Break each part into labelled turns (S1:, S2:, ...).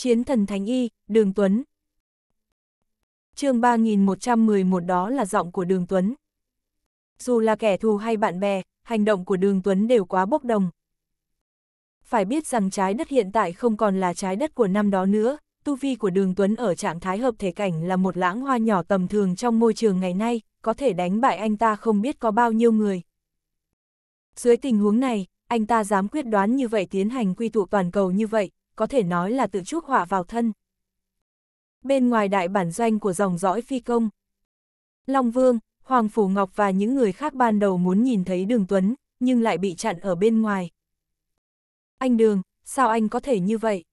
S1: Chiến thần Thánh Y, Đường Tuấn. chương 3111 đó là giọng của Đường Tuấn. Dù là kẻ thù hay bạn bè, hành động của Đường Tuấn đều quá bốc đồng. Phải biết rằng trái đất hiện tại không còn là trái đất của năm đó nữa, tu vi của Đường Tuấn ở trạng thái hợp thể cảnh là một lãng hoa nhỏ tầm thường trong môi trường ngày nay, có thể đánh bại anh ta không biết có bao nhiêu người. Dưới tình huống này, anh ta dám quyết đoán như vậy tiến hành quy tụ toàn cầu như vậy, có thể nói là tự chuốc họa vào thân. Bên ngoài đại bản doanh của dòng dõi phi công, Long Vương, Hoàng Phủ Ngọc và những người khác ban đầu muốn nhìn thấy đường Tuấn, nhưng lại bị chặn ở bên ngoài. Anh Đường, sao anh có thể như vậy?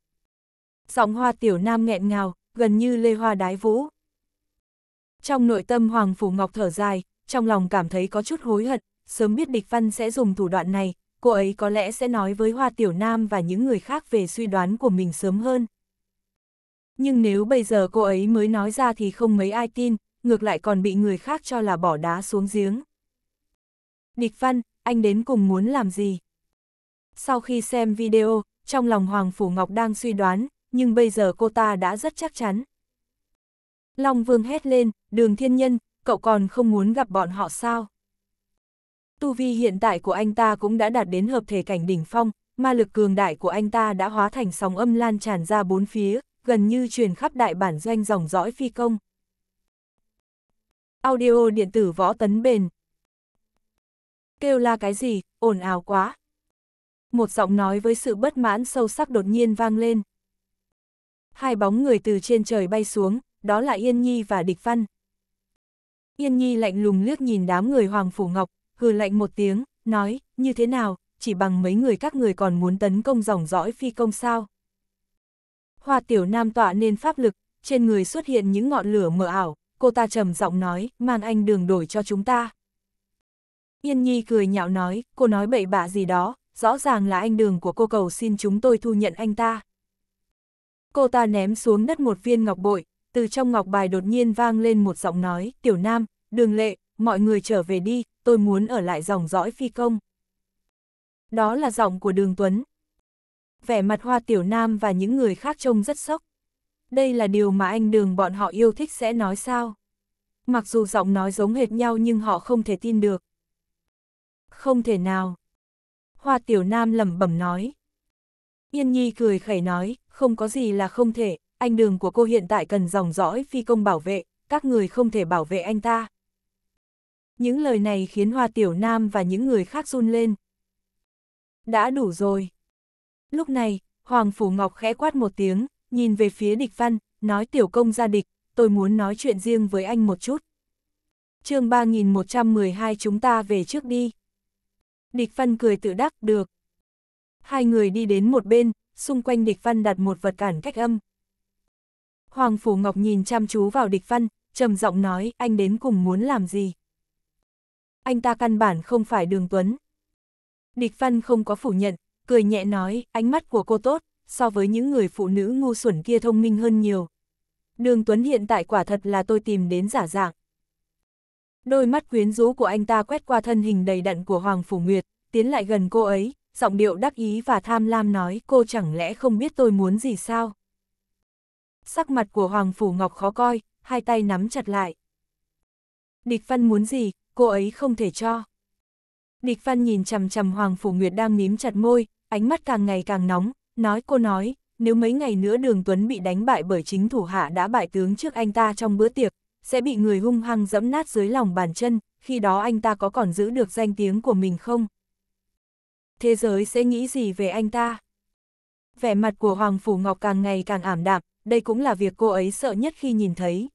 S1: Giọng hoa tiểu nam nghẹn ngào, gần như lê hoa đái vũ. Trong nội tâm Hoàng Phủ Ngọc thở dài, trong lòng cảm thấy có chút hối hận, sớm biết địch văn sẽ dùng thủ đoạn này, cô ấy có lẽ sẽ nói với Hoa Tiểu Nam và những người khác về suy đoán của mình sớm hơn. Nhưng nếu bây giờ cô ấy mới nói ra thì không mấy ai tin, ngược lại còn bị người khác cho là bỏ đá xuống giếng. Địch Văn, anh đến cùng muốn làm gì? Sau khi xem video, trong lòng Hoàng Phủ Ngọc đang suy đoán, nhưng bây giờ cô ta đã rất chắc chắn. Long Vương hét lên, đường thiên nhân, cậu còn không muốn gặp bọn họ sao? Tu vi hiện tại của anh ta cũng đã đạt đến hợp thể cảnh đỉnh phong, ma lực cường đại của anh ta đã hóa thành sóng âm lan tràn ra bốn phía, gần như truyền khắp đại bản doanh dòng dõi phi công. Audio điện tử võ tấn bền. Kêu la cái gì, ồn ào quá. Một giọng nói với sự bất mãn sâu sắc đột nhiên vang lên. Hai bóng người từ trên trời bay xuống, đó là Yên Nhi và Địch Văn. Yên Nhi lạnh lùng liếc nhìn đám người Hoàng Phủ Ngọc, hừ lạnh một tiếng, nói, như thế nào, chỉ bằng mấy người các người còn muốn tấn công dòng dõi phi công sao. Hoa tiểu nam tọa nên pháp lực, trên người xuất hiện những ngọn lửa mờ ảo, cô ta trầm giọng nói, mang anh đường đổi cho chúng ta. Yên Nhi cười nhạo nói, cô nói bậy bạ gì đó, rõ ràng là anh đường của cô cầu xin chúng tôi thu nhận anh ta. Cô ta ném xuống đất một viên ngọc bội, từ trong ngọc bài đột nhiên vang lên một giọng nói, tiểu nam, đường lệ, mọi người trở về đi, tôi muốn ở lại dòng dõi phi công. Đó là giọng của Đường Tuấn. Vẻ mặt Hoa Tiểu Nam và những người khác trông rất sốc. Đây là điều mà anh Đường bọn họ yêu thích sẽ nói sao? Mặc dù giọng nói giống hệt nhau nhưng họ không thể tin được. Không thể nào. Hoa Tiểu Nam lẩm bẩm nói. Yên Nhi cười khẩy nói, không có gì là không thể, anh Đường của cô hiện tại cần dòng dõi phi công bảo vệ, các người không thể bảo vệ anh ta. Những lời này khiến Hoa Tiểu Nam và những người khác run lên. Đã đủ rồi. Lúc này, Hoàng Phủ Ngọc khẽ quát một tiếng, nhìn về phía địch văn, nói tiểu công gia địch, tôi muốn nói chuyện riêng với anh một chút. chương 3112 chúng ta về trước đi. Địch văn cười tự đắc, được. Hai người đi đến một bên, xung quanh địch văn đặt một vật cản cách âm. Hoàng Phủ Ngọc nhìn chăm chú vào địch văn, trầm giọng nói, anh đến cùng muốn làm gì? anh ta căn bản không phải đường tuấn. Địch Văn không có phủ nhận, cười nhẹ nói, ánh mắt của cô tốt, so với những người phụ nữ ngu xuẩn kia thông minh hơn nhiều. Đường Tuấn hiện tại quả thật là tôi tìm đến giả dạng. Đôi mắt quyến rũ của anh ta quét qua thân hình đầy đặn của Hoàng Phủ Nguyệt, tiến lại gần cô ấy, giọng điệu đắc ý và tham lam nói cô chẳng lẽ không biết tôi muốn gì sao? Sắc mặt của Hoàng Phủ Ngọc khó coi, hai tay nắm chặt lại. Địch Văn muốn gì, cô ấy không thể cho. Địch Văn nhìn chằm chằm Hoàng Phủ Nguyệt đang mím chặt môi, ánh mắt càng ngày càng nóng, nói cô nói, nếu mấy ngày nữa Đường Tuấn bị đánh bại bởi chính thủ hạ đã bại tướng trước anh ta trong bữa tiệc, sẽ bị người hung hăng dẫm nát dưới lòng bàn chân, khi đó anh ta có còn giữ được danh tiếng của mình không? Thế giới sẽ nghĩ gì về anh ta? Vẻ mặt của Hoàng Phủ Ngọc càng ngày càng ảm đạm, đây cũng là việc cô ấy sợ nhất khi nhìn thấy.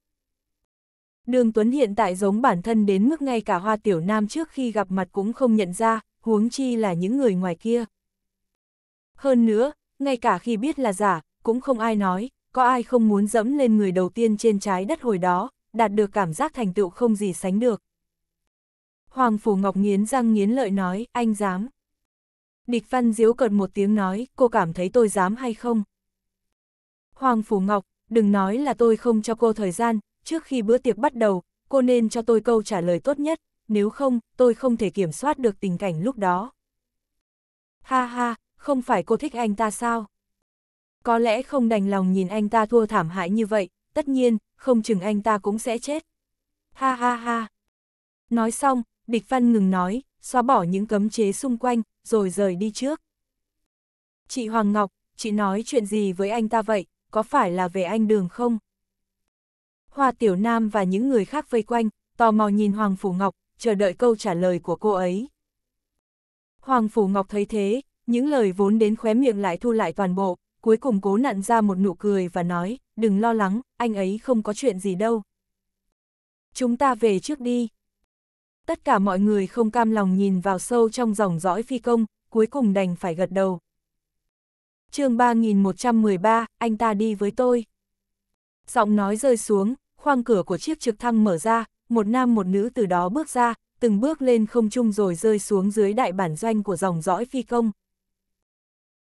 S1: Đường Tuấn hiện tại giống bản thân đến mức ngay cả hoa tiểu nam trước khi gặp mặt cũng không nhận ra, huống chi là những người ngoài kia. Hơn nữa, ngay cả khi biết là giả, cũng không ai nói, có ai không muốn dẫm lên người đầu tiên trên trái đất hồi đó, đạt được cảm giác thành tựu không gì sánh được. Hoàng Phủ Ngọc nghiến răng nghiến lợi nói, anh dám. Địch Văn diếu cợt một tiếng nói, cô cảm thấy tôi dám hay không? Hoàng Phủ Ngọc, đừng nói là tôi không cho cô thời gian, trước khi bữa tiệc bắt đầu, cô nên cho tôi câu trả lời tốt nhất, nếu không, tôi không thể kiểm soát được tình cảnh lúc đó. Ha ha, không phải cô thích anh ta sao? Có lẽ không đành lòng nhìn anh ta thua thảm hại như vậy, tất nhiên, không chừng anh ta cũng sẽ chết. Ha ha ha. Nói xong, địch văn ngừng nói, xóa bỏ những cấm chế xung quanh, rồi rời đi trước. Chị Hoàng Ngọc, chị nói chuyện gì với anh ta vậy, có phải là về anh đường không? Hoa Tiểu Nam và những người khác vây quanh, tò mò nhìn Hoàng Phủ Ngọc, chờ đợi câu trả lời của cô ấy. Hoàng Phủ Ngọc thấy thế, những lời vốn đến khóe miệng lại thu lại toàn bộ, cuối cùng cố nặn ra một nụ cười và nói, đừng lo lắng, anh ấy không có chuyện gì đâu. Chúng ta về trước đi. Tất cả mọi người không cam lòng nhìn vào sâu trong dòng dõi phi công, cuối cùng đành phải gật đầu. chương 3113, anh ta đi với tôi. Giọng nói rơi xuống, khoang cửa của chiếc trực thăng mở ra, một nam một nữ từ đó bước ra, từng bước lên không trung rồi rơi xuống dưới đại bản doanh của dòng dõi phi công.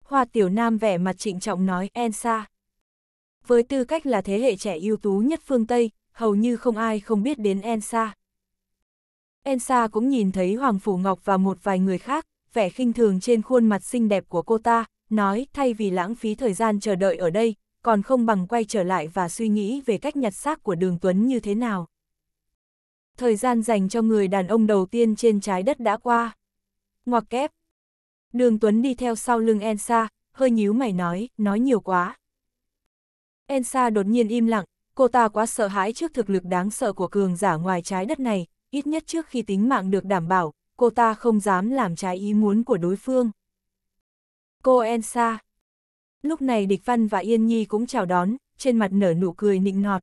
S1: Hoa Tiểu Nam vẻ mặt trịnh trọng nói Ensa. Với tư cách là thế hệ trẻ ưu tú nhất phương Tây, hầu như không ai không biết đến Ensa. Ensa cũng nhìn thấy Hoàng Phủ Ngọc và một vài người khác, vẻ khinh thường trên khuôn mặt xinh đẹp của cô ta, nói thay vì lãng phí thời gian chờ đợi ở đây, còn không bằng quay trở lại và suy nghĩ về cách nhặt xác của đường Tuấn như thế nào. Thời gian dành cho người đàn ông đầu tiên trên trái đất đã qua. Ngoặc kép. Đường Tuấn đi theo sau lưng Ensa, hơi nhíu mày nói, nói nhiều quá. Ensa đột nhiên im lặng, cô ta quá sợ hãi trước thực lực đáng sợ của cường giả ngoài trái đất này, ít nhất trước khi tính mạng được đảm bảo, cô ta không dám làm trái ý muốn của đối phương. Cô Ensa, Lúc này Địch Văn và Yên Nhi cũng chào đón, trên mặt nở nụ cười nịnh nọt.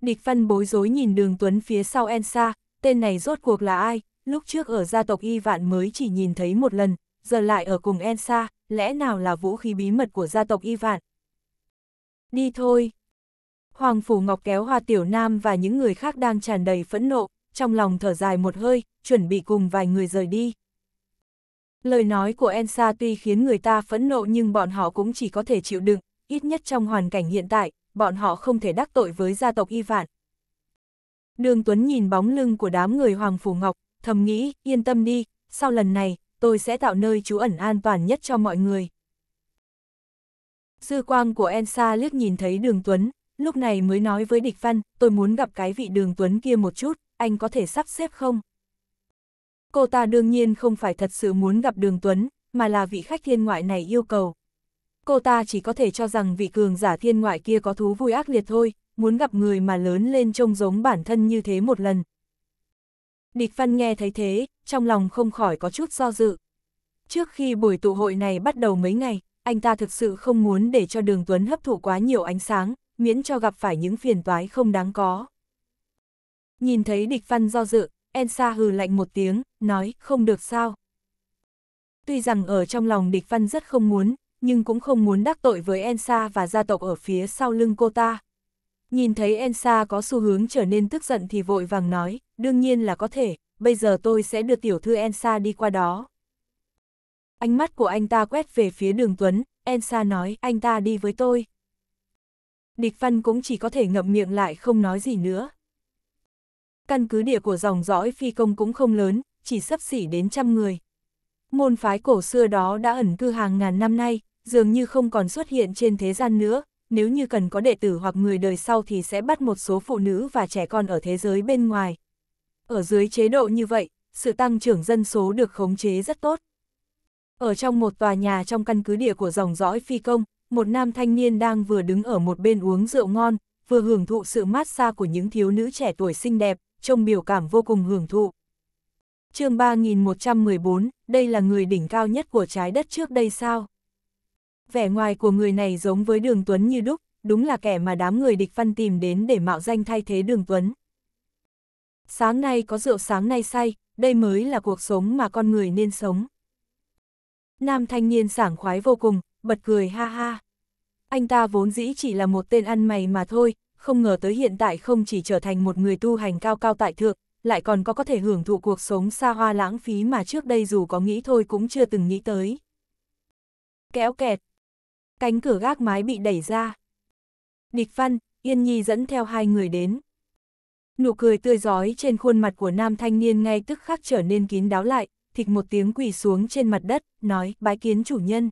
S1: Địch Văn bối rối nhìn đường Tuấn phía sau Ensa, tên này rốt cuộc là ai, lúc trước ở gia tộc Y Vạn mới chỉ nhìn thấy một lần, giờ lại ở cùng Ensa, lẽ nào là vũ khí bí mật của gia tộc Y Vạn. Đi thôi. Hoàng Phủ Ngọc kéo Hoa Tiểu Nam và những người khác đang tràn đầy phẫn nộ, trong lòng thở dài một hơi, chuẩn bị cùng vài người rời đi. Lời nói của Ensa tuy khiến người ta phẫn nộ nhưng bọn họ cũng chỉ có thể chịu đựng, ít nhất trong hoàn cảnh hiện tại, bọn họ không thể đắc tội với gia tộc Y Vạn. Đường Tuấn nhìn bóng lưng của đám người Hoàng Phủ Ngọc, thầm nghĩ, yên tâm đi, sau lần này, tôi sẽ tạo nơi trú ẩn an toàn nhất cho mọi người. Dư quang của Ensa liếc nhìn thấy Đường Tuấn, lúc này mới nói với Địch Văn, tôi muốn gặp cái vị Đường Tuấn kia một chút, anh có thể sắp xếp không? Cô ta đương nhiên không phải thật sự muốn gặp Đường Tuấn, mà là vị khách thiên ngoại này yêu cầu. Cô ta chỉ có thể cho rằng vị cường giả thiên ngoại kia có thú vui ác liệt thôi, muốn gặp người mà lớn lên trông giống bản thân như thế một lần. Địch Văn nghe thấy thế, trong lòng không khỏi có chút do dự. Trước khi buổi tụ hội này bắt đầu mấy ngày, anh ta thực sự không muốn để cho Đường Tuấn hấp thụ quá nhiều ánh sáng, miễn cho gặp phải những phiền toái không đáng có. Nhìn thấy Địch Văn do dự, Ensa hừ lạnh một tiếng, nói, không được sao. Tuy rằng ở trong lòng địch văn rất không muốn, nhưng cũng không muốn đắc tội với Ensa và gia tộc ở phía sau lưng cô ta. Nhìn thấy Ensa có xu hướng trở nên tức giận thì vội vàng nói, đương nhiên là có thể, bây giờ tôi sẽ đưa tiểu thư Ensa đi qua đó. Ánh mắt của anh ta quét về phía đường Tuấn, Ensa nói, anh ta đi với tôi. Địch Văn cũng chỉ có thể ngậm miệng lại không nói gì nữa căn cứ địa của dòng dõi phi công cũng không lớn, chỉ sắp xỉ đến trăm người. Môn phái cổ xưa đó đã ẩn cư hàng ngàn năm nay, dường như không còn xuất hiện trên thế gian nữa, nếu như cần có đệ tử hoặc người đời sau thì sẽ bắt một số phụ nữ và trẻ con ở thế giới bên ngoài. Ở dưới chế độ như vậy, sự tăng trưởng dân số được khống chế rất tốt. Ở trong một tòa nhà trong căn cứ địa của dòng dõi phi công, một nam thanh niên đang vừa đứng ở một bên uống rượu ngon, vừa hưởng thụ sự mát xa của những thiếu nữ trẻ tuổi xinh đẹp, trông biểu cảm vô cùng hưởng thụ. chương 3114, đây là người đỉnh cao nhất của trái đất trước đây sao? Vẻ ngoài của người này giống với Đường Tuấn như đúc, đúng là kẻ mà đám người địch văn tìm đến để mạo danh thay thế Đường Tuấn. Sáng nay có rượu sáng nay say, đây mới là cuộc sống mà con người nên sống. Nam thanh niên sảng khoái vô cùng, bật cười ha ha. Anh ta vốn dĩ chỉ là một tên ăn mày mà thôi, không ngờ tới hiện tại không chỉ trở thành một người tu hành cao cao tại thượng, lại còn có có thể hưởng thụ cuộc sống xa hoa lãng phí mà trước đây dù có nghĩ thôi cũng chưa từng nghĩ tới. Kéo kẹt. Cánh cửa gác mái bị đẩy ra. Địch Văn, Yên Nhi dẫn theo hai người đến. Nụ cười tươi giói trên khuôn mặt của nam thanh niên ngay tức khắc trở nên kín đáo lại, thịch một tiếng quỳ xuống trên mặt đất, nói bái kiến chủ nhân.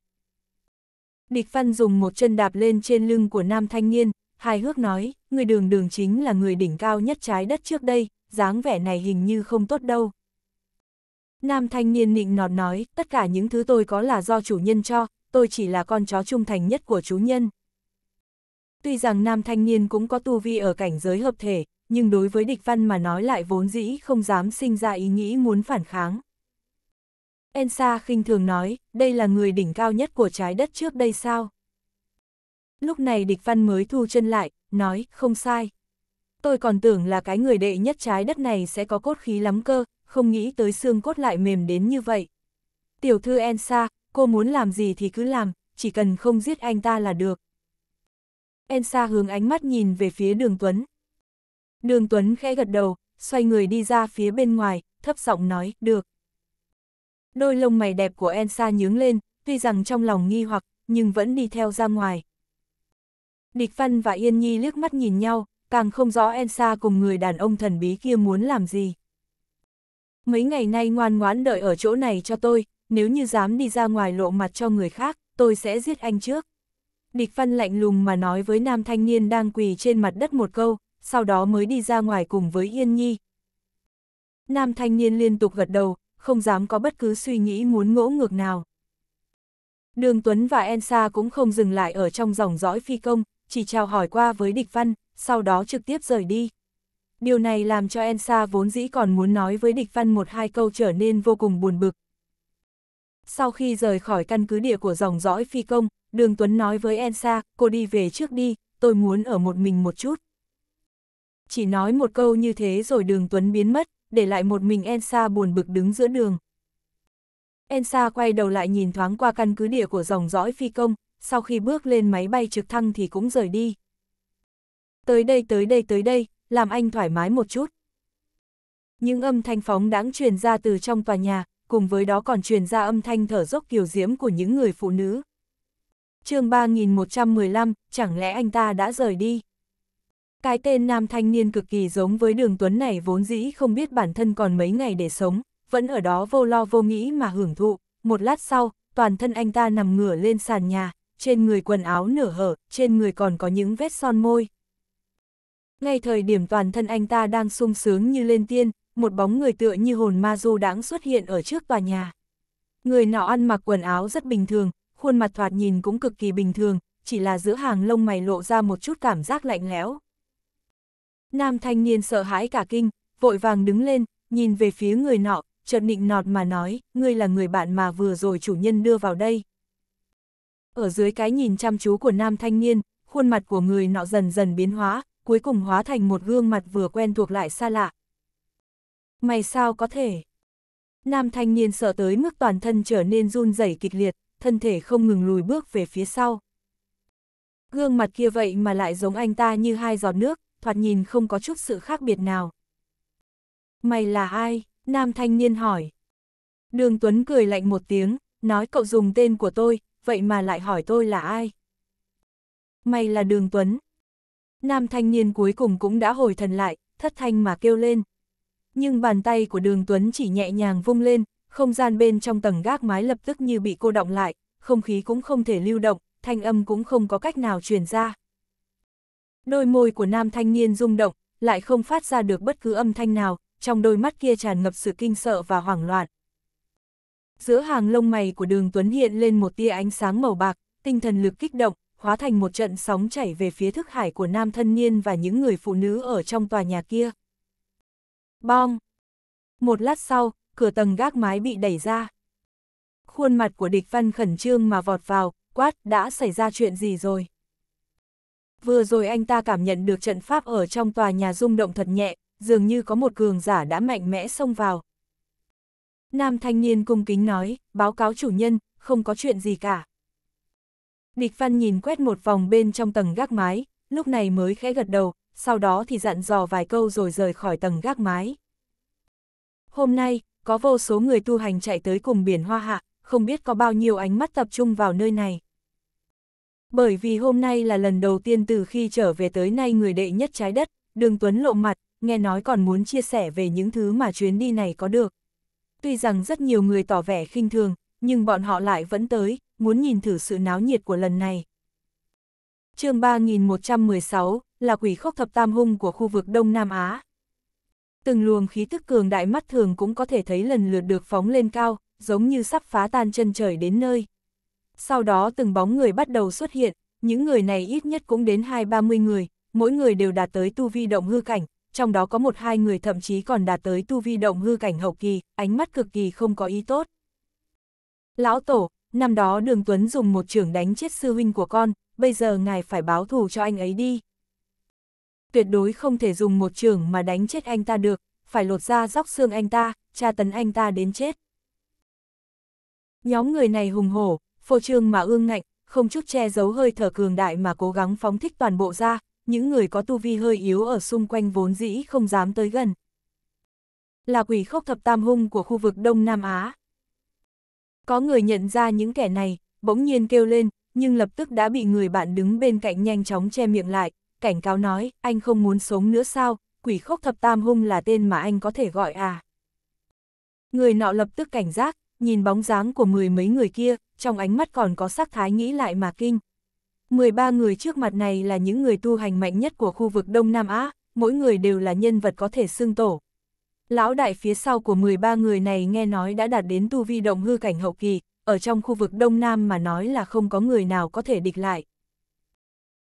S1: Địch Văn dùng một chân đạp lên trên lưng của nam thanh niên, hài hước nói, người đường đường chính là người đỉnh cao nhất trái đất trước đây, dáng vẻ này hình như không tốt đâu. Nam thanh niên nịnh nọt nói, tất cả những thứ tôi có là do chủ nhân cho, tôi chỉ là con chó trung thành nhất của chú nhân. Tuy rằng nam thanh niên cũng có tu vi ở cảnh giới hợp thể, nhưng đối với địch văn mà nói lại vốn dĩ không dám sinh ra ý nghĩ muốn phản kháng. Ensa khinh thường nói, đây là người đỉnh cao nhất của trái đất trước đây sao? Lúc này địch văn mới thu chân lại, nói, không sai. Tôi còn tưởng là cái người đệ nhất trái đất này sẽ có cốt khí lắm cơ, không nghĩ tới xương cốt lại mềm đến như vậy. Tiểu thư Ensa, cô muốn làm gì thì cứ làm, chỉ cần không giết anh ta là được. Ensa hướng ánh mắt nhìn về phía đường Tuấn. Đường Tuấn khẽ gật đầu, xoay người đi ra phía bên ngoài, thấp giọng nói, được. Đôi lông mày đẹp của Ensa nhướng lên, tuy rằng trong lòng nghi hoặc, nhưng vẫn đi theo ra ngoài. Địch Văn và Yên Nhi liếc mắt nhìn nhau, càng không rõ Elsa cùng người đàn ông thần bí kia muốn làm gì. Mấy ngày nay ngoan ngoãn đợi ở chỗ này cho tôi, nếu như dám đi ra ngoài lộ mặt cho người khác, tôi sẽ giết anh trước. Địch Văn lạnh lùng mà nói với nam thanh niên đang quỳ trên mặt đất một câu, sau đó mới đi ra ngoài cùng với Yên Nhi. Nam thanh niên liên tục gật đầu, không dám có bất cứ suy nghĩ muốn ngỗ ngược nào. Đường Tuấn và Ensa cũng không dừng lại ở trong dòng dõi phi công, chỉ chào hỏi qua với địch văn, sau đó trực tiếp rời đi. Điều này làm cho ensa vốn dĩ còn muốn nói với địch văn một hai câu trở nên vô cùng buồn bực. Sau khi rời khỏi căn cứ địa của dòng dõi phi công, Đường Tuấn nói với ensa cô đi về trước đi, tôi muốn ở một mình một chút. Chỉ nói một câu như thế rồi đường Tuấn biến mất, để lại một mình ensa buồn bực đứng giữa đường. ensa quay đầu lại nhìn thoáng qua căn cứ địa của dòng dõi phi công, sau khi bước lên máy bay trực thăng thì cũng rời đi. Tới đây tới đây tới đây, làm anh thoải mái một chút. Những âm thanh phóng đáng truyền ra từ trong tòa nhà, cùng với đó còn truyền ra âm thanh thở dốc kiều diễm của những người phụ nữ. chương 3115, chẳng lẽ anh ta đã rời đi? Cái tên nam thanh niên cực kỳ giống với đường tuấn này vốn dĩ không biết bản thân còn mấy ngày để sống, vẫn ở đó vô lo vô nghĩ mà hưởng thụ. Một lát sau, toàn thân anh ta nằm ngửa lên sàn nhà, trên người quần áo nửa hở, trên người còn có những vết son môi. Ngay thời điểm toàn thân anh ta đang sung sướng như lên tiên, một bóng người tựa như hồn ma du đãng xuất hiện ở trước tòa nhà. Người nọ ăn mặc quần áo rất bình thường, khuôn mặt thoạt nhìn cũng cực kỳ bình thường, chỉ là giữa hàng lông mày lộ ra một chút cảm giác lạnh lẽo. Nam thanh niên sợ hãi cả kinh, vội vàng đứng lên, nhìn về phía người nọ, chợt nịnh nọt mà nói, ngươi là người bạn mà vừa rồi chủ nhân đưa vào đây. Ở dưới cái nhìn chăm chú của nam thanh niên, khuôn mặt của người nọ dần dần biến hóa, cuối cùng hóa thành một gương mặt vừa quen thuộc lại xa lạ. Mày sao có thể? Nam thanh niên sợ tới mức toàn thân trở nên run rẩy kịch liệt, thân thể không ngừng lùi bước về phía sau. Gương mặt kia vậy mà lại giống anh ta như hai giọt nước, thoạt nhìn không có chút sự khác biệt nào. Mày là ai? Nam thanh niên hỏi. Đường Tuấn cười lạnh một tiếng, nói cậu dùng tên của tôi, vậy mà lại hỏi tôi là ai. May là đường Tuấn. Nam thanh niên cuối cùng cũng đã hồi thần lại, thất thanh mà kêu lên. Nhưng bàn tay của đường Tuấn chỉ nhẹ nhàng vung lên, không gian bên trong tầng gác mái lập tức như bị cô động lại, không khí cũng không thể lưu động, thanh âm cũng không có cách nào truyền ra. Đôi môi của nam thanh niên rung động, lại không phát ra được bất cứ âm thanh nào, trong đôi mắt kia tràn ngập sự kinh sợ và hoảng loạn. Giữa hàng lông mày của đường Tuấn hiện lên một tia ánh sáng màu bạc, tinh thần lực kích động, hóa thành một trận sóng chảy về phía thức hải của nam thân niên và những người phụ nữ ở trong tòa nhà kia. Bong! Một lát sau, cửa tầng gác mái bị đẩy ra. Khuôn mặt của địch văn khẩn trương mà vọt vào, quát đã xảy ra chuyện gì rồi? Vừa rồi anh ta cảm nhận được trận pháp ở trong tòa nhà rung động thật nhẹ, dường như có một cường giả đã mạnh mẽ xông vào. Nam thanh niên cung kính nói, báo cáo chủ nhân, không có chuyện gì cả. Địch Văn nhìn quét một vòng bên trong tầng gác mái, lúc này mới khẽ gật đầu, sau đó thì dặn dò vài câu rồi rời khỏi tầng gác mái. Hôm nay, có vô số người tu hành chạy tới cùng biển Hoa Hạ, không biết có bao nhiêu ánh mắt tập trung vào nơi này. Bởi vì hôm nay là lần đầu tiên từ khi trở về tới nay người đệ nhất trái đất, Đường Tuấn lộ mặt, nghe nói còn muốn chia sẻ về những thứ mà chuyến đi này có được. Tuy rằng rất nhiều người tỏ vẻ khinh thường, nhưng bọn họ lại vẫn tới, muốn nhìn thử sự náo nhiệt của lần này. chương 3116 là quỷ khốc thập tam hung của khu vực Đông Nam Á. Từng luồng khí tức cường đại mắt thường cũng có thể thấy lần lượt được phóng lên cao, giống như sắp phá tan chân trời đến nơi. Sau đó từng bóng người bắt đầu xuất hiện, những người này ít nhất cũng đến hai ba mươi người, mỗi người đều đạt tới tu vi động hư cảnh, trong đó có một hai người thậm chí còn đạt tới tu vi động hư cảnh hậu kỳ, ánh mắt cực kỳ không có ý tốt. Lão Tổ, năm đó Đường Tuấn dùng một trưởng đánh chết sư huynh của con, bây giờ ngài phải báo thù cho anh ấy đi. Tuyệt đối không thể dùng một trưởng mà đánh chết anh ta được, phải lột ra róc xương anh ta, tra tấn anh ta đến chết. Nhóm người này hùng hổ, phô trương mà ương ngạnh, không chút che giấu hơi thở cường đại mà cố gắng phóng thích toàn bộ ra, những người có tu vi hơi yếu ở xung quanh vốn dĩ không dám tới gần. Là quỷ khốc thập tam hung của khu vực Đông Nam Á. Có người nhận ra những kẻ này, bỗng nhiên kêu lên, nhưng lập tức đã bị người bạn đứng bên cạnh nhanh chóng che miệng lại, cảnh cáo nói, anh không muốn sống nữa sao, quỷ khốc thập tam hung là tên mà anh có thể gọi à. Người nọ lập tức cảnh giác, nhìn bóng dáng của mười mấy người kia, trong ánh mắt còn có sắc thái nghĩ lại mà kinh. 13 người trước mặt này là những người tu hành mạnh nhất của khu vực Đông Nam Á, mỗi người đều là nhân vật có thể xưng tổ. Lão đại phía sau của 13 người này nghe nói đã đạt đến tu vi động hư cảnh hậu kỳ, ở trong khu vực Đông Nam mà nói là không có người nào có thể địch lại.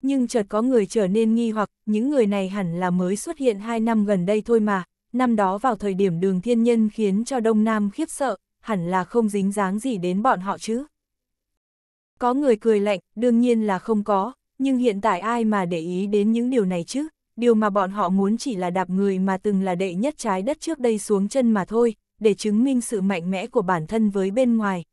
S1: Nhưng chợt có người trở nên nghi hoặc, những người này hẳn là mới xuất hiện 2 năm gần đây thôi mà, năm đó vào thời điểm đường thiên nhân khiến cho Đông Nam khiếp sợ, hẳn là không dính dáng gì đến bọn họ chứ. Có người cười lạnh, đương nhiên là không có, nhưng hiện tại ai mà để ý đến những điều này chứ? Điều mà bọn họ muốn chỉ là đạp người mà từng là đệ nhất trái đất trước đây xuống chân mà thôi, để chứng minh sự mạnh mẽ của bản thân với bên ngoài.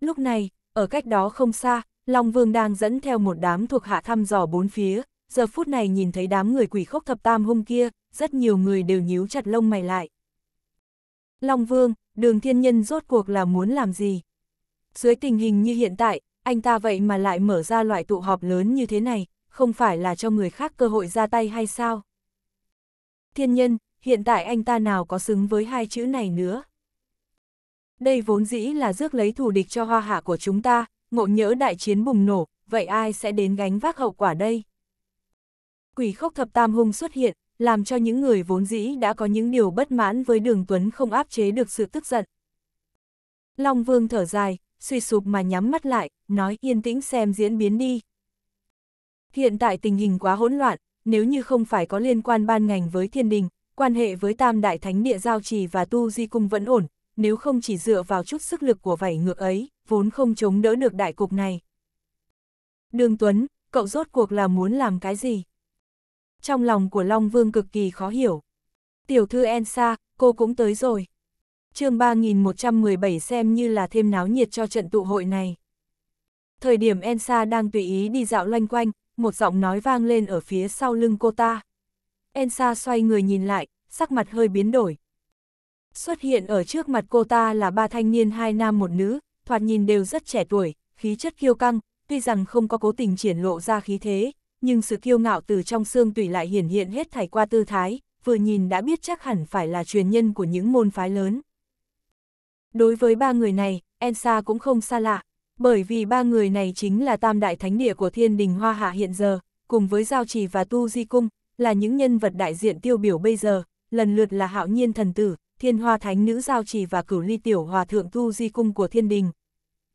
S1: Lúc này, ở cách đó không xa, Long Vương đang dẫn theo một đám thuộc hạ thăm dò bốn phía, giờ phút này nhìn thấy đám người quỷ khốc thập tam hôm kia, rất nhiều người đều nhíu chặt lông mày lại. Long Vương, đường thiên nhân rốt cuộc là muốn làm gì? Dưới tình hình như hiện tại, anh ta vậy mà lại mở ra loại tụ họp lớn như thế này, không phải là cho người khác cơ hội ra tay hay sao? Thiên nhân, hiện tại anh ta nào có xứng với hai chữ này nữa? Đây vốn dĩ là rước lấy thù địch cho hoa hạ của chúng ta, ngộ nhỡ đại chiến bùng nổ, vậy ai sẽ đến gánh vác hậu quả đây? Quỷ khốc thập tam hung xuất hiện, làm cho những người vốn dĩ đã có những điều bất mãn với đường Tuấn không áp chế được sự tức giận. Long Vương thở dài, suy sụp mà nhắm mắt lại, nói yên tĩnh xem diễn biến đi. Hiện tại tình hình quá hỗn loạn, nếu như không phải có liên quan ban ngành với thiên đình, quan hệ với tam đại thánh địa giao trì và tu di cung vẫn ổn, nếu không chỉ dựa vào chút sức lực của vảy ngược ấy, vốn không chống đỡ được đại cục này. Đường Tuấn, cậu rốt cuộc là muốn làm cái gì? Trong lòng của Long Vương cực kỳ khó hiểu. Tiểu thư Ensa, cô cũng tới rồi chương 3117 xem như là thêm náo nhiệt cho trận tụ hội này. Thời điểm Ensa đang tùy ý đi dạo loanh quanh, một giọng nói vang lên ở phía sau lưng cô ta. Ensa xoay người nhìn lại, sắc mặt hơi biến đổi. Xuất hiện ở trước mặt cô ta là ba thanh niên hai nam một nữ, thoạt nhìn đều rất trẻ tuổi, khí chất kiêu căng, tuy rằng không có cố tình triển lộ ra khí thế, nhưng sự kiêu ngạo từ trong xương tùy lại hiển hiện hết thảy qua tư thái, vừa nhìn đã biết chắc hẳn phải là truyền nhân của những môn phái lớn. Đối với ba người này, Ensa cũng không xa lạ, bởi vì ba người này chính là tam đại thánh địa của thiên đình Hoa Hạ hiện giờ, cùng với Giao Trì và Tu Di Cung, là những nhân vật đại diện tiêu biểu bây giờ, lần lượt là hạo nhiên thần tử, thiên hoa thánh nữ Giao Trì và cửu ly tiểu hòa thượng Tu Di Cung của thiên đình.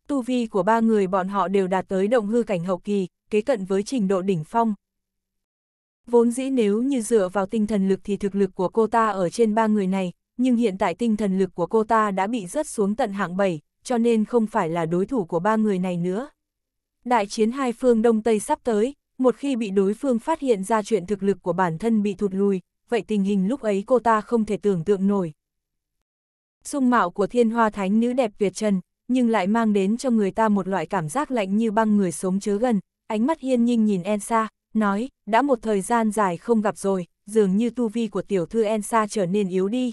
S1: Tu vi của ba người bọn họ đều đạt tới động hư cảnh hậu kỳ, kế cận với trình độ đỉnh phong. Vốn dĩ nếu như dựa vào tinh thần lực thì thực lực của cô ta ở trên ba người này, nhưng hiện tại tinh thần lực của cô ta đã bị rớt xuống tận hạng 7, cho nên không phải là đối thủ của ba người này nữa. Đại chiến hai phương Đông Tây sắp tới, một khi bị đối phương phát hiện ra chuyện thực lực của bản thân bị thụt lùi, vậy tình hình lúc ấy cô ta không thể tưởng tượng nổi. Dung mạo của thiên hoa thánh nữ đẹp tuyệt trần, nhưng lại mang đến cho người ta một loại cảm giác lạnh như băng người sống chớ gần, ánh mắt hiên nhinh nhìn Ensa, nói, đã một thời gian dài không gặp rồi, dường như tu vi của tiểu thư Ensa trở nên yếu đi,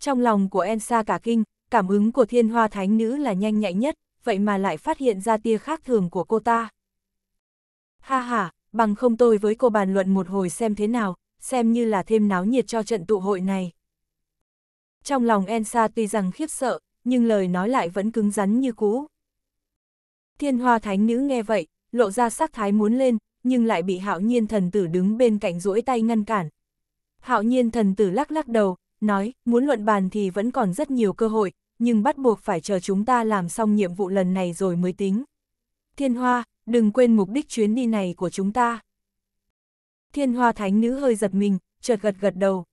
S1: trong lòng của Ensa cả kinh, cảm ứng của thiên hoa thánh nữ là nhanh nhạy nhất, vậy mà lại phát hiện ra tia khác thường của cô ta. Ha ha, bằng không tôi với cô bàn luận một hồi xem thế nào, xem như là thêm náo nhiệt cho trận tụ hội này. Trong lòng Ensa tuy rằng khiếp sợ, nhưng lời nói lại vẫn cứng rắn như cũ. Thiên hoa thánh nữ nghe vậy, lộ ra sắc thái muốn lên, nhưng lại bị hạo nhiên thần tử đứng bên cạnh duỗi tay ngăn cản. Hạo nhiên thần tử lắc lắc đầu, nói, muốn luận bàn thì vẫn còn rất nhiều cơ hội, nhưng bắt buộc phải chờ chúng ta làm xong nhiệm vụ lần này rồi mới tính. Thiên Hoa, đừng quên mục đích chuyến đi này của chúng ta. Thiên Hoa Thánh Nữ hơi giật mình, chợt gật gật đầu.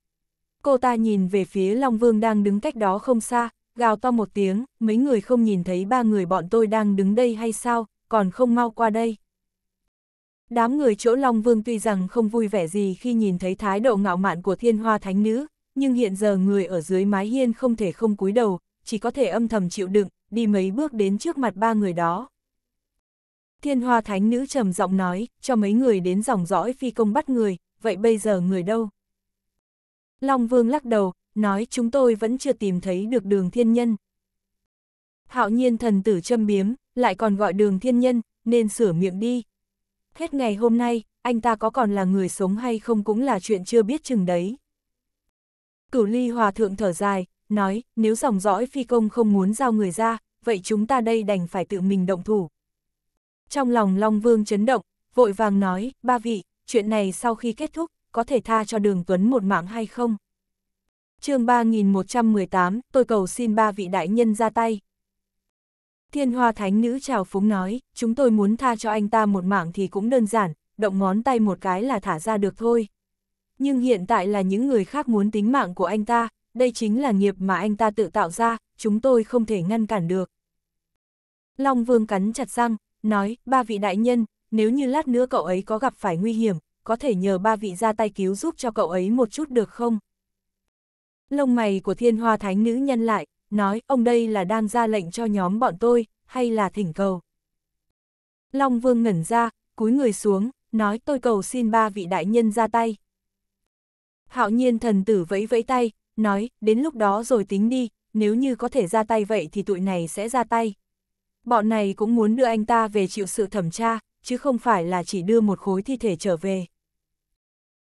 S1: Cô ta nhìn về phía Long Vương đang đứng cách đó không xa, gào to một tiếng, mấy người không nhìn thấy ba người bọn tôi đang đứng đây hay sao, còn không mau qua đây. Đám người chỗ Long Vương tuy rằng không vui vẻ gì khi nhìn thấy thái độ ngạo mạn của Thiên Hoa Thánh Nữ, nhưng hiện giờ người ở dưới mái hiên không thể không cúi đầu, chỉ có thể âm thầm chịu đựng, đi mấy bước đến trước mặt ba người đó. Thiên hoa thánh nữ trầm giọng nói, cho mấy người đến dòng dõi phi công bắt người, vậy bây giờ người đâu? Long vương lắc đầu, nói chúng tôi vẫn chưa tìm thấy được đường thiên nhân. Hạo nhiên thần tử châm biếm, lại còn gọi đường thiên nhân, nên sửa miệng đi. Hết ngày hôm nay, anh ta có còn là người sống hay không cũng là chuyện chưa biết chừng đấy. Cửu ly hòa thượng thở dài, nói, nếu dòng dõi phi công không muốn giao người ra, vậy chúng ta đây đành phải tự mình động thủ. Trong lòng Long Vương chấn động, vội vàng nói, ba vị, chuyện này sau khi kết thúc, có thể tha cho đường Tuấn một mạng hay không? chương 3118, tôi cầu xin ba vị đại nhân ra tay. Thiên hoa thánh nữ Trào phúng nói, chúng tôi muốn tha cho anh ta một mạng thì cũng đơn giản, động ngón tay một cái là thả ra được thôi nhưng hiện tại là những người khác muốn tính mạng của anh ta, đây chính là nghiệp mà anh ta tự tạo ra, chúng tôi không thể ngăn cản được. Long Vương cắn chặt răng, nói, ba vị đại nhân, nếu như lát nữa cậu ấy có gặp phải nguy hiểm, có thể nhờ ba vị ra tay cứu giúp cho cậu ấy một chút được không? Lông mày của thiên hoa thánh nữ nhân lại, nói, ông đây là đang ra lệnh cho nhóm bọn tôi, hay là thỉnh cầu? Long Vương ngẩn ra, cúi người xuống, nói tôi cầu xin ba vị đại nhân ra tay. Hạo nhiên thần tử vẫy vẫy tay, nói, đến lúc đó rồi tính đi, nếu như có thể ra tay vậy thì tụi này sẽ ra tay. Bọn này cũng muốn đưa anh ta về chịu sự thẩm tra, chứ không phải là chỉ đưa một khối thi thể trở về.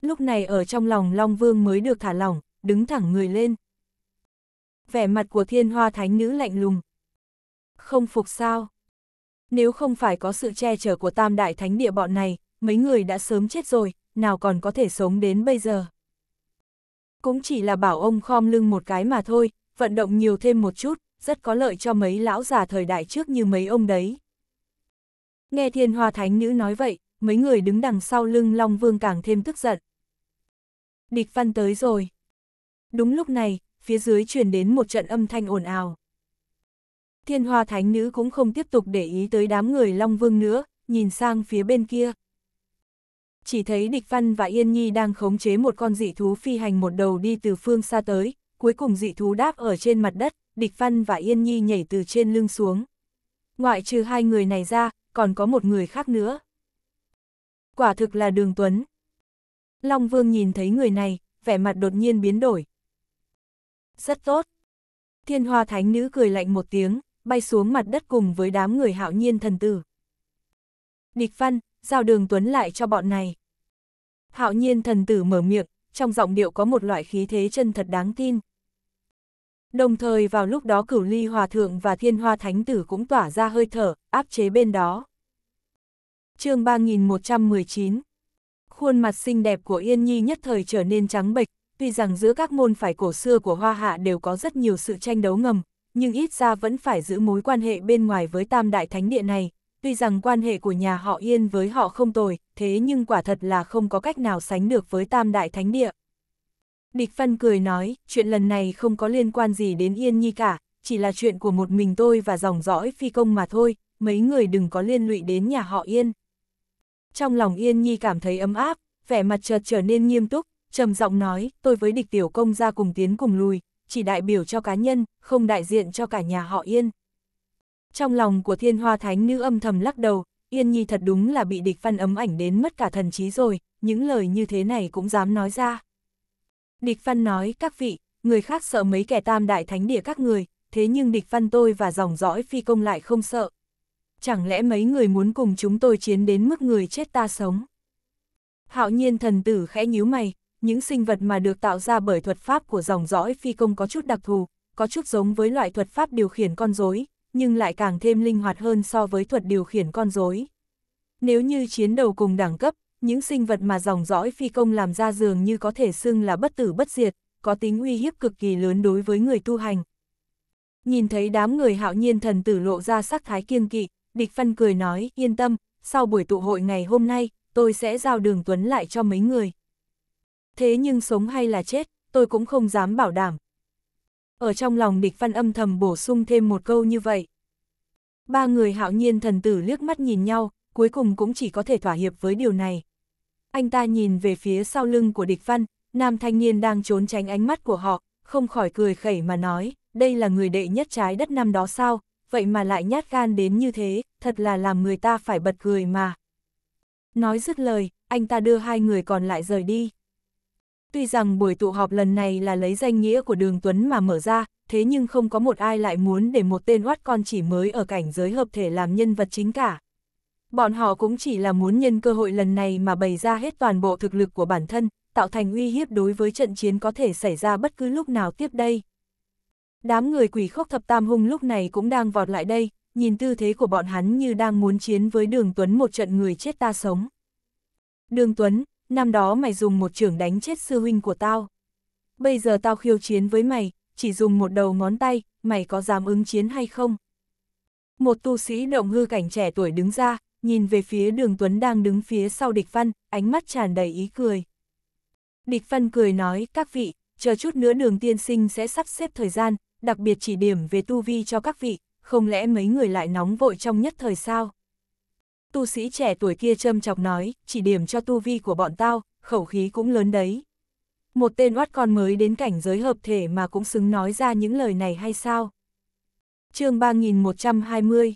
S1: Lúc này ở trong lòng Long Vương mới được thả lỏng, đứng thẳng người lên. Vẻ mặt của thiên hoa thánh nữ lạnh lùng. Không phục sao? Nếu không phải có sự che chở của tam đại thánh địa bọn này, mấy người đã sớm chết rồi, nào còn có thể sống đến bây giờ cũng chỉ là bảo ông khom lưng một cái mà thôi, vận động nhiều thêm một chút, rất có lợi cho mấy lão già thời đại trước như mấy ông đấy. Nghe thiên hoa thánh nữ nói vậy, mấy người đứng đằng sau lưng Long Vương càng thêm tức giận. Địch văn tới rồi. Đúng lúc này, phía dưới truyền đến một trận âm thanh ồn ào. Thiên hoa thánh nữ cũng không tiếp tục để ý tới đám người Long Vương nữa, nhìn sang phía bên kia chỉ thấy địch văn và Yên Nhi đang khống chế một con dị thú phi hành một đầu đi từ phương xa tới, cuối cùng dị thú đáp ở trên mặt đất, địch văn và Yên Nhi nhảy từ trên lưng xuống. Ngoại trừ hai người này ra, còn có một người khác nữa. Quả thực là Đường Tuấn. Long Vương nhìn thấy người này, vẻ mặt đột nhiên biến đổi. Rất tốt. Thiên Hoa Thánh Nữ cười lạnh một tiếng, bay xuống mặt đất cùng với đám người hạo nhiên thần tử. Địch Văn, giao đường tuấn lại cho bọn này. Hạo nhiên thần tử mở miệng, trong giọng điệu có một loại khí thế chân thật đáng tin. Đồng thời vào lúc đó cửu ly hòa thượng và thiên hoa thánh tử cũng tỏa ra hơi thở, áp chế bên đó. chương 3119 Khuôn mặt xinh đẹp của Yên Nhi nhất thời trở nên trắng bệch, tuy rằng giữa các môn phái cổ xưa của Hoa Hạ đều có rất nhiều sự tranh đấu ngầm, nhưng ít ra vẫn phải giữ mối quan hệ bên ngoài với tam đại thánh địa này, tuy rằng quan hệ của nhà họ Yên với họ không tồi, thế nhưng quả thật là không có cách nào sánh được với Tam Đại Thánh Địa. Địch Phân cười nói, chuyện lần này không có liên quan gì đến Yên Nhi cả, chỉ là chuyện của một mình tôi và dòng dõi phi công mà thôi, mấy người đừng có liên lụy đến nhà họ Yên. Trong lòng Yên Nhi cảm thấy ấm áp, vẻ mặt chợt trở nên nghiêm túc, trầm giọng nói, tôi với địch tiểu công ra cùng tiến cùng lùi, chỉ đại biểu cho cá nhân, không đại diện cho cả nhà họ Yên. Trong lòng của thiên hoa thánh nữ âm thầm lắc đầu, Yên Nhi thật đúng là bị địch văn ấm ảnh đến mất cả thần trí rồi, những lời như thế này cũng dám nói ra. Địch văn nói, các vị, người khác sợ mấy kẻ tam đại thánh địa các người, thế nhưng địch văn tôi và dòng dõi phi công lại không sợ. Chẳng lẽ mấy người muốn cùng chúng tôi chiến đến mức người chết ta sống? Hạo nhiên thần tử khẽ nhíu mày, những sinh vật mà được tạo ra bởi thuật pháp của dòng dõi phi công có chút đặc thù, có chút giống với loại thuật pháp điều khiển con rối, nhưng lại càng thêm linh hoạt hơn so với thuật điều khiển con rối. Nếu như chiến đầu cùng đẳng cấp, những sinh vật mà dòng dõi phi công làm ra dường như có thể xưng là bất tử bất diệt, có tính uy hiếp cực kỳ lớn đối với người tu hành. Nhìn thấy đám người hạo nhiên thần tử lộ ra sắc thái kiêng kỵ, địch phân cười nói, yên tâm, sau buổi tụ hội ngày hôm nay, tôi sẽ giao đường tuấn lại cho mấy người. Thế nhưng sống hay là chết, tôi cũng không dám bảo đảm, ở trong lòng địch văn âm thầm bổ sung thêm một câu như vậy. Ba người hạo nhiên thần tử liếc mắt nhìn nhau, cuối cùng cũng chỉ có thể thỏa hiệp với điều này. Anh ta nhìn về phía sau lưng của địch văn, nam thanh niên đang trốn tránh ánh mắt của họ, không khỏi cười khẩy mà nói, đây là người đệ nhất trái đất năm đó sao, vậy mà lại nhát gan đến như thế, thật là làm người ta phải bật cười mà. Nói dứt lời, anh ta đưa hai người còn lại rời đi. Tuy rằng buổi tụ họp lần này là lấy danh nghĩa của Đường Tuấn mà mở ra, thế nhưng không có một ai lại muốn để một tên oát con chỉ mới ở cảnh giới hợp thể làm nhân vật chính cả. Bọn họ cũng chỉ là muốn nhân cơ hội lần này mà bày ra hết toàn bộ thực lực của bản thân, tạo thành uy hiếp đối với trận chiến có thể xảy ra bất cứ lúc nào tiếp đây. Đám người quỷ khốc thập tam hung lúc này cũng đang vọt lại đây, nhìn tư thế của bọn hắn như đang muốn chiến với đường Tuấn một trận người chết ta sống. Đường Tuấn, năm đó mày dùng một trưởng đánh chết sư huynh của tao. Bây giờ tao khiêu chiến với mày, chỉ dùng một đầu ngón tay, mày có dám ứng chiến hay không? Một tu sĩ động hư cảnh trẻ tuổi đứng ra, nhìn về phía đường Tuấn đang đứng phía sau địch văn, ánh mắt tràn đầy ý cười. Địch văn cười nói, các vị, chờ chút nữa đường tiên sinh sẽ sắp xếp thời gian, đặc biệt chỉ điểm về tu vi cho các vị, không lẽ mấy người lại nóng vội trong nhất thời sao? tu sĩ trẻ tuổi kia châm chọc nói, chỉ điểm cho tu vi của bọn tao, khẩu khí cũng lớn đấy. Một tên oát con mới đến cảnh giới hợp thể mà cũng xứng nói ra những lời này hay sao? chương 3120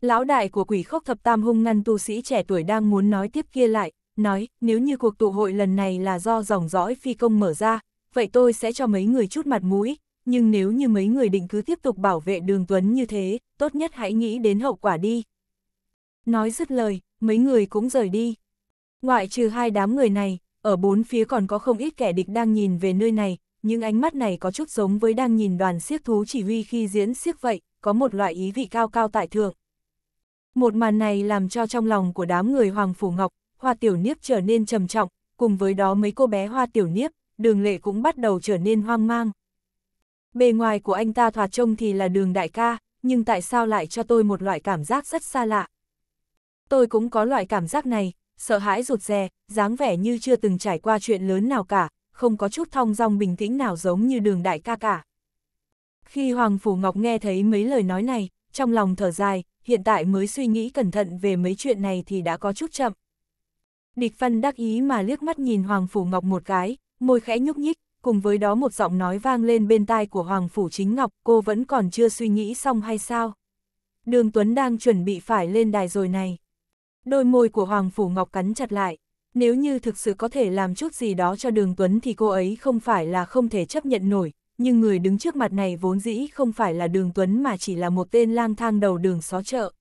S1: Lão đại của quỷ khốc thập tam hung ngăn tu sĩ trẻ tuổi đang muốn nói tiếp kia lại, nói, nếu như cuộc tụ hội lần này là do dòng dõi phi công mở ra, vậy tôi sẽ cho mấy người chút mặt mũi, nhưng nếu như mấy người định cứ tiếp tục bảo vệ đường Tuấn như thế, tốt nhất hãy nghĩ đến hậu quả đi, Nói dứt lời, mấy người cũng rời đi. Ngoại trừ hai đám người này, ở bốn phía còn có không ít kẻ địch đang nhìn về nơi này, Nhưng ánh mắt này có chút giống với đang nhìn đoàn siếc thú chỉ huy khi diễn siếc vậy, có một loại ý vị cao cao tại thượng. Một màn này làm cho trong lòng của đám người Hoàng Phủ Ngọc, Hoa Tiểu Niếp trở nên trầm trọng, cùng với đó mấy cô bé Hoa Tiểu Niếp, đường lệ cũng bắt đầu trở nên hoang mang. Bề ngoài của anh ta thoạt trông thì là đường đại ca, nhưng tại sao lại cho tôi một loại cảm giác rất xa lạ, tôi cũng có loại cảm giác này, sợ hãi rụt rè, dáng vẻ như chưa từng trải qua chuyện lớn nào cả, không có chút thong dong bình tĩnh nào giống như đường đại ca cả. Khi Hoàng Phủ Ngọc nghe thấy mấy lời nói này, trong lòng thở dài, hiện tại mới suy nghĩ cẩn thận về mấy chuyện này thì đã có chút chậm. Địch Phân đắc ý mà liếc mắt nhìn Hoàng Phủ Ngọc một cái, môi khẽ nhúc nhích, cùng với đó một giọng nói vang lên bên tai của Hoàng Phủ Chính Ngọc, cô vẫn còn chưa suy nghĩ xong hay sao? Đường Tuấn đang chuẩn bị phải lên đài rồi này. Đôi môi của Hoàng Phủ Ngọc cắn chặt lại, nếu như thực sự có thể làm chút gì đó cho Đường Tuấn thì cô ấy không phải là không thể chấp nhận nổi, nhưng người đứng trước mặt này vốn dĩ không phải là Đường Tuấn mà chỉ là một tên lang thang đầu đường xó chợ.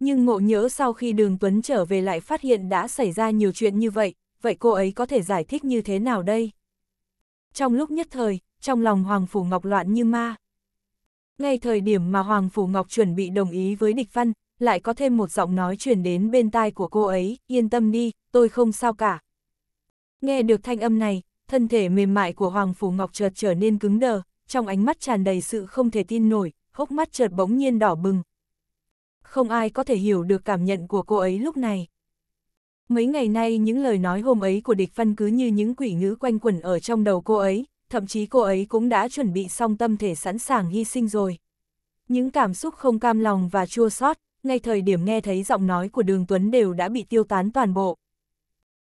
S1: Nhưng ngộ nhớ sau khi Đường Tuấn trở về lại phát hiện đã xảy ra nhiều chuyện như vậy, vậy cô ấy có thể giải thích như thế nào đây? Trong lúc nhất thời, trong lòng Hoàng Phủ Ngọc loạn như ma. Ngay thời điểm mà Hoàng Phủ Ngọc chuẩn bị đồng ý với địch văn, lại có thêm một giọng nói truyền đến bên tai của cô ấy, yên tâm đi, tôi không sao cả. Nghe được thanh âm này, thân thể mềm mại của Hoàng Phủ Ngọc chợt trở nên cứng đờ, trong ánh mắt tràn đầy sự không thể tin nổi, hốc mắt chợt bỗng nhiên đỏ bừng. Không ai có thể hiểu được cảm nhận của cô ấy lúc này. Mấy ngày nay những lời nói hôm ấy của địch văn cứ như những quỷ ngữ quanh quẩn ở trong đầu cô ấy, thậm chí cô ấy cũng đã chuẩn bị xong tâm thể sẵn sàng hy sinh rồi. Những cảm xúc không cam lòng và chua xót ngay thời điểm nghe thấy giọng nói của đường Tuấn đều đã bị tiêu tán toàn bộ.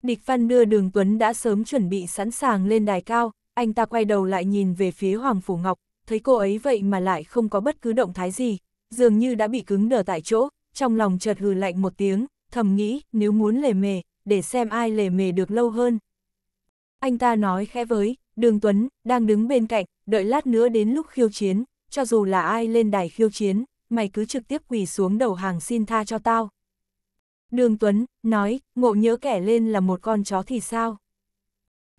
S1: Địch Văn đưa đường Tuấn đã sớm chuẩn bị sẵn sàng lên đài cao, anh ta quay đầu lại nhìn về phía Hoàng Phủ Ngọc, thấy cô ấy vậy mà lại không có bất cứ động thái gì, dường như đã bị cứng đờ tại chỗ, trong lòng chợt hừ lạnh một tiếng, thầm nghĩ nếu muốn lề mề, để xem ai lề mề được lâu hơn. Anh ta nói khẽ với, đường Tuấn, đang đứng bên cạnh, đợi lát nữa đến lúc khiêu chiến, cho dù là ai lên đài khiêu chiến, mày cứ trực tiếp quỳ xuống đầu hàng xin tha cho tao. Đường Tuấn, nói, ngộ nhớ kẻ lên là một con chó thì sao?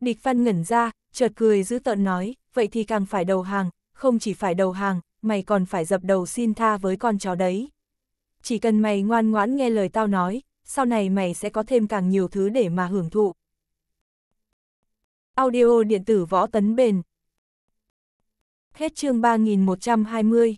S1: Địch Văn ngẩn ra, chợt cười giữ tợn nói, vậy thì càng phải đầu hàng, không chỉ phải đầu hàng, mày còn phải dập đầu xin tha với con chó đấy. Chỉ cần mày ngoan ngoãn nghe lời tao nói, sau này mày sẽ có thêm càng nhiều thứ để mà hưởng thụ. Audio điện tử võ tấn bền Hết chương 3120